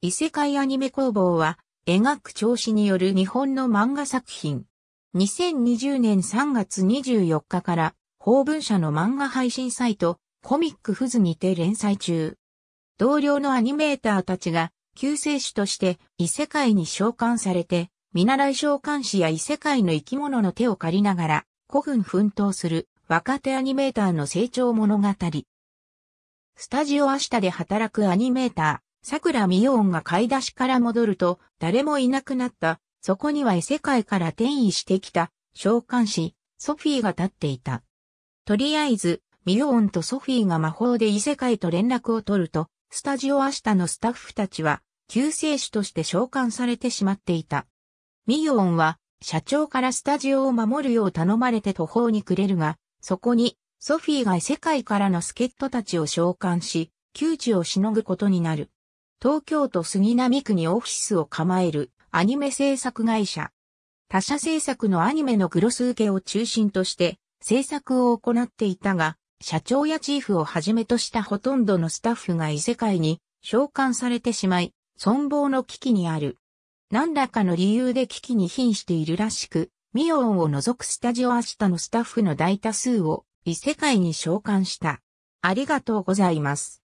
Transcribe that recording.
異世界アニメ工房は、描く調子による日本の漫画作品。2020年3月24日から、法文社の漫画配信サイト、コミックフズにて連載中。同僚のアニメーターたちが、救世主として異世界に召喚されて、見習い召喚士や異世界の生き物の手を借りながら、古墳奮闘する若手アニメーターの成長物語。スタジオ明日で働くアニメーター。桜美音が買い出しから戻ると、誰もいなくなった。そこには異世界から転移してきた、召喚師、ソフィーが立っていた。とりあえず、ミオンとソフィーが魔法で異世界と連絡を取ると、スタジオ明日のスタッフたちは、救世主として召喚されてしまっていた。ミオンは、社長からスタジオを守るよう頼まれて途方に暮れるが、そこに、ソフィーが異世界からの助っ人たちを召喚し、窮地をしのぐことになる。東京都杉並区にオフィスを構えるアニメ制作会社。他社制作のアニメのグロス受けを中心として制作を行っていたが、社長やチーフをはじめとしたほとんどのスタッフが異世界に召喚されてしまい、存亡の危機にある。何らかの理由で危機に瀕しているらしく、ミオンを除くスタジオアシタのスタッフの大多数を異世界に召喚した。ありがとうございます。